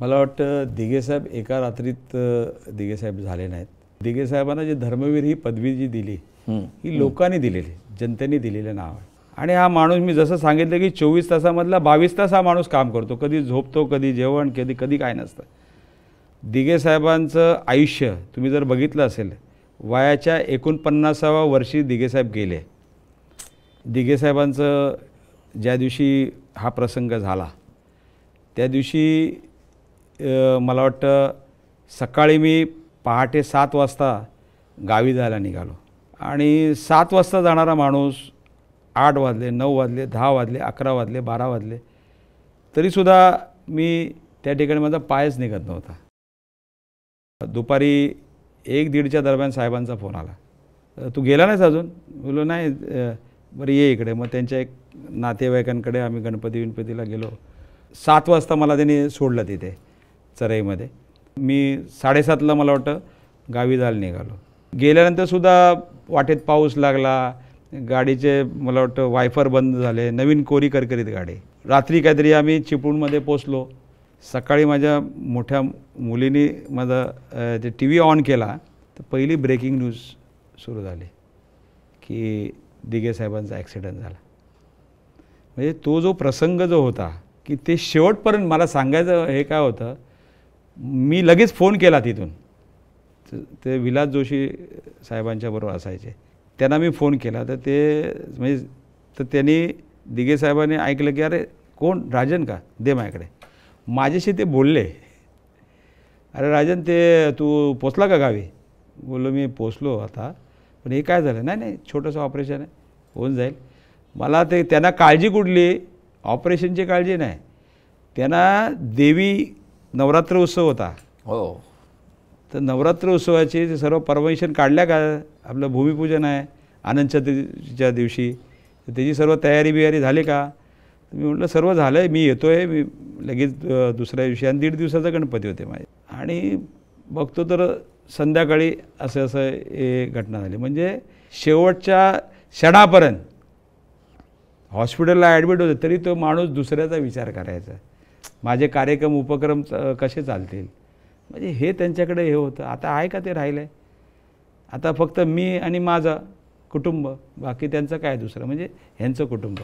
मला वाटतं दिगेसाहेब एका रात्रीत दिगेसाहेब झाले नाहीत दिगेसाहेबांना जी धर्मवीर ही पदवी जी दिली ही लोकांनी दिलेली जनतेने दिलेलं नाव आहे आणि हा माणूस मी जसं सांगितलं की चोवीस तासामधला बावीस तास हा माणूस काम करतो कधी झोपतो कधी जेवण कधी कधी काय नसतं दिगेसाहेबांचं आयुष्य तुम्ही जर बघितलं असेल वयाच्या एकोणपन्नासाव्या वर्षी दिगेसाहेब गेले दिगेसाहेबांचं ज्या दिवशी हा प्रसंग झाला त्या दिवशी मला वाटतं सकाळी मी पहाटे सात वाजता गावी जायला निघालो आणि सात वाजता जाणारा माणूस आठ वाजले नऊ वाजले दहा वाजले अकरा वाजले बारा वाजले तरीसुद्धा मी त्या ठिकाणी माझा पायच निघत नव्हता दुपारी एक दीडच्या दरम्यान साहेबांचा फोन आला तू गेला नाहीस अजून बोललो नाही बरं ये इकडे मग त्यांच्या एक नातेवाईकांकडे आम्ही गणपती विणपतीला गेलो सात वाजता मला त्यांनी सोडलं तिथे चराईमध्ये मी साडेसातला मला वाटतं गावी जायला निघालो गेल्यानंतरसुद्धा वाटेत पाऊस लागला गाडीचे मला वाटतं वायफर बंद झाले नवीन कोरी करकरीत गाडी रात्री काहीतरी आम्ही चिपळूणमध्ये पोचलो सकाळी माझ्या मोठ्या मुलीने माझा ते टी व्ही ऑन केला तर पहिली ब्रेकिंग न्यूज सुरू झाली की दिगे साहेबांचा ॲक्सिडेंट झाला म्हणजे तो जो प्रसंग जो होता की ते शेवटपर्यंत मला सांगायचं हे काय होतं मी लगेच फोन केला तिथून ते विलास जोशी साहेबांच्याबरोबर असायचे त्यांना मी फोन केला तर ते म्हणजे तर त्यांनी दिगे साहेबांनी ऐकलं की अरे कोण राजन का दे माझ्याकडे माझ्याशी ते बोलले अरे राजन ते तू पोचला का गावी बोललो मी पोचलो आता पण हे काय झालं नाही नाही छोटंसं ऑपरेशन आहे होऊन जाईल मला ते त्यांना काळजी कुठली ऑपरेशनची काळजी नाही त्यांना देवी नवरात्र उत्सव होता हो तर नवरात्र उत्सवाची सर्व परमिशन काढल्या का आपलं भूमिपूजन आहे आनंद चतुर्थीच्या दिवशी त्याची सर्व तयारी बियारी झाली का मी म्हटलं सर्व झालं आहे मी येतो आहे मी लगेच दुसऱ्या दिवशी आणि दीड दिवसाचा गणपती होते माझे आणि बघतो तर संध्याकाळी असं असं हे घटना झाली म्हणजे शेवटच्या क्षणापर्यंत हॉस्पिटलला ॲडमिट होतं तरी तो माणूस दुसऱ्याचा विचार करायचा माझे कार्यक्रम उपक्रम कसे चालतील म्हणजे हे त्यांच्याकडे हे होतं आता आहे का ते राहिलं आहे आता फक्त मी आणि माझं कुटुंब बाकी त्यांचं काय दुसरं म्हणजे ह्यांचं कुटुंब